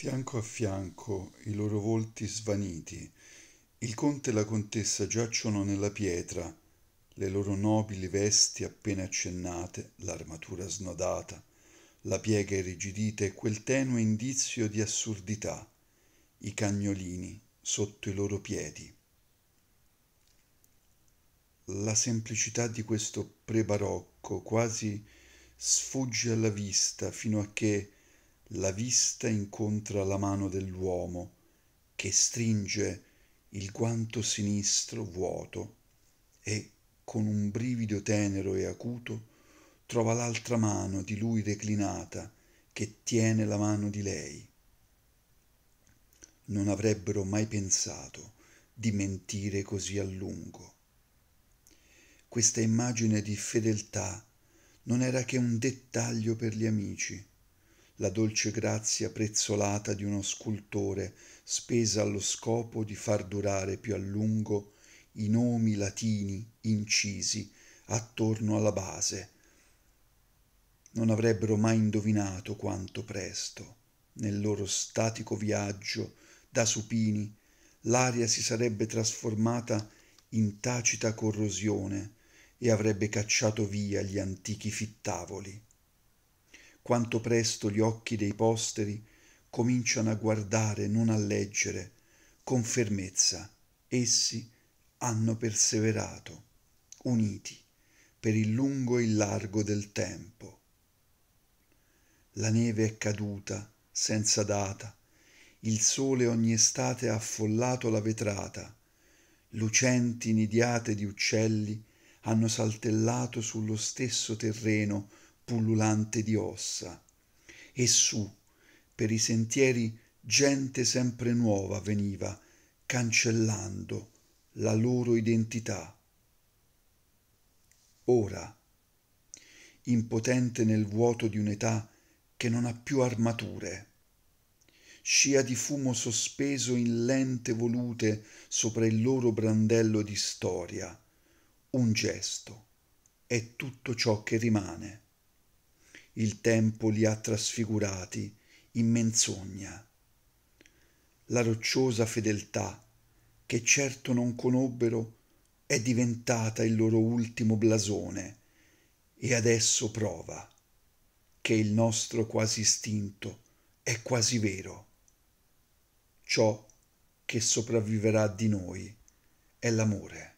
Fianco a fianco, i loro volti svaniti, il conte e la contessa giacciono nella pietra, le loro nobili vesti appena accennate, l'armatura snodata, la piega irrigidita e quel tenue indizio di assurdità, i cagnolini sotto i loro piedi. La semplicità di questo prebarocco quasi sfugge alla vista fino a che la vista incontra la mano dell'uomo che stringe il guanto sinistro vuoto e con un brivido tenero e acuto trova l'altra mano di lui reclinata che tiene la mano di lei. Non avrebbero mai pensato di mentire così a lungo. Questa immagine di fedeltà non era che un dettaglio per gli amici la dolce grazia prezzolata di uno scultore spesa allo scopo di far durare più a lungo i nomi latini incisi attorno alla base. Non avrebbero mai indovinato quanto presto, nel loro statico viaggio da supini, l'aria si sarebbe trasformata in tacita corrosione e avrebbe cacciato via gli antichi fittavoli quanto presto gli occhi dei posteri cominciano a guardare, non a leggere, con fermezza. Essi hanno perseverato, uniti, per il lungo e il largo del tempo. La neve è caduta, senza data, il sole ogni estate ha affollato la vetrata, lucenti nidiate di uccelli hanno saltellato sullo stesso terreno pullulante di ossa. E su, per i sentieri, gente sempre nuova veniva, cancellando la loro identità. Ora, impotente nel vuoto di un'età che non ha più armature, scia di fumo sospeso in lente volute sopra il loro brandello di storia. Un gesto è tutto ciò che rimane il tempo li ha trasfigurati in menzogna. La rocciosa fedeltà, che certo non conobbero, è diventata il loro ultimo blasone e adesso prova che il nostro quasi istinto è quasi vero. Ciò che sopravviverà di noi è l'amore.